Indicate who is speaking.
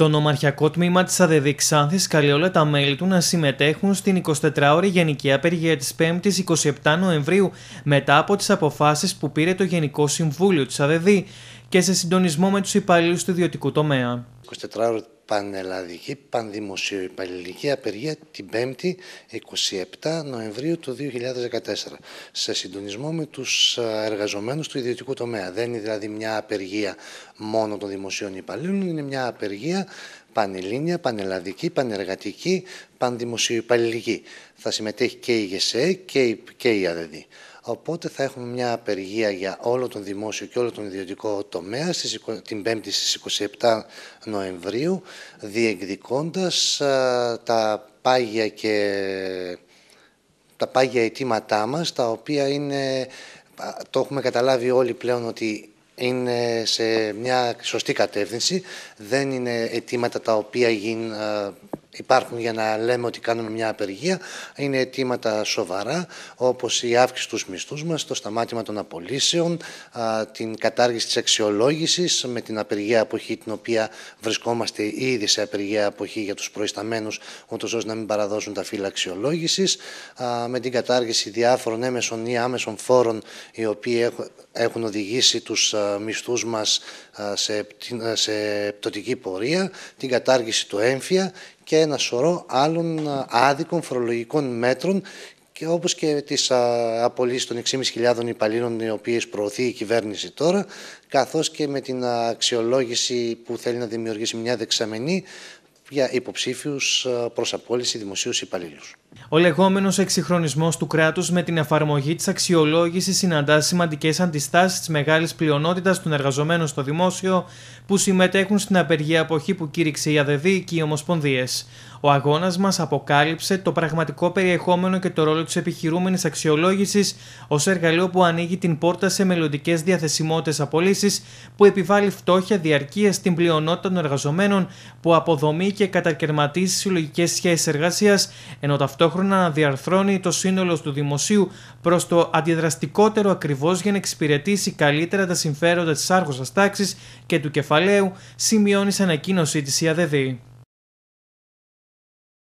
Speaker 1: Το νομαρχιακό τμήμα της ΑΔΕΔΗ Ξάνθη καλεί όλα τα μέλη του να συμμετέχουν στην 24ωρη Γενική Απεργία της 5 η 27 Νοεμβρίου μετά από τις αποφάσεις που πήρε το Γενικό Συμβούλιο της ΑΔΕΔΗ και σε συντονισμό με τους υπάλληλου του ιδιωτικού τομέα.
Speaker 2: 24 πανελλαδική πανδημοσιοϊπαλληλική απεργία την 5η 27 Νοεμβρίου του 2014 σε συντονισμό με τους ε, εργαζομένους του ιδιωτικού τομέα. Δεν είναι δηλαδή μια απεργία μόνο των δημοσίων υπαλλήλων, είναι μια απεργία πανελλήνια, πανελλαδική, πανεργατική, πανδημοσιοϊπαλληλική. Θα συμμετέχει και η ΓΕΣΕ και η, και η Οπότε θα έχουμε μια απεργία για όλο τον δημόσιο και όλο τον ιδιωτικό τομέα στις, την 5η στις 27 Νοεμβρίου, διεκδικώντας τα πάγια και τα πάγια αιτήματά μας, τα οποία είναι, το έχουμε καταλάβει όλοι πλέον ότι είναι σε μια σωστή κατεύθυνση. Δεν είναι αιτήματα τα οποία γίνουν υπάρχουν για να λέμε ότι κάνουμε μια απεργία είναι αιτήματα σοβαρά όπως η αύξηση τους μισθούς μας, το σταμάτημα των απολύσεων, την κατάργηση της αξιολόγησης με την απεργία αποχή την οποία βρισκόμαστε ήδη σε απεργία αποχή για τους προϊσταμένους ούτως ώστε να μην παραδώσουν τα φύλλα αξιολόγησης, με την κατάργηση διάφορων έμεσων ή άμεσων φόρων οι οποίοι έχουν οδηγήσει τους μισθούς μας σε πτωτική πορεία, την κατάργηση του έμφυα και ένα σωρό άλλων άδικων φορολογικών μέτρων και όπως και τις απολύσεις των 6.500 υπαλλήλων οι οποίες προωθεί η κυβέρνηση τώρα, καθώς και με την αξιολόγηση που θέλει να δημιουργήσει μια δεξαμενή για υποψήφιους ε, προς απόλυση δημοσίους υπαλλήλους.
Speaker 1: Ο λεγόμενος εξυγχρονισμός του κράτους με την εφαρμογή της αξιολόγησης συναντά σημαντικές αντιστάσεις της μεγάλης πλειονότητας των εργαζομένων στο δημόσιο που συμμετέχουν στην απεργία αποχή που κήρυξε η ΑΔΔ και οι Ομοσπονδίες. Ο αγώνας μας αποκάλυψε το πραγματικό περιεχόμενο και το ρόλο της επιχειρούμενης αξιολόγησης ως εργαλείο που ανοίγει την πόρτα σε μελλοντικές διαθεσιμότητες απολύσεις που επιβάλλει φτώχεια διαρκεία στην πλειονότητα των εργαζομένων, που αποδομεί και κατακαιρματίζει συλλογικές σχέσεις εργασίας, ενώ ταυτόχρονα αναδιαρθρώνει το σύνολο του δημοσίου προς το αντιδραστικότερο ακριβώς για να εξυπηρετήσει καλύτερα τα συμφέροντα της άρχουσα τάξης και του κεφαλαίου, σημειώνει σε ανακοίνωσή της η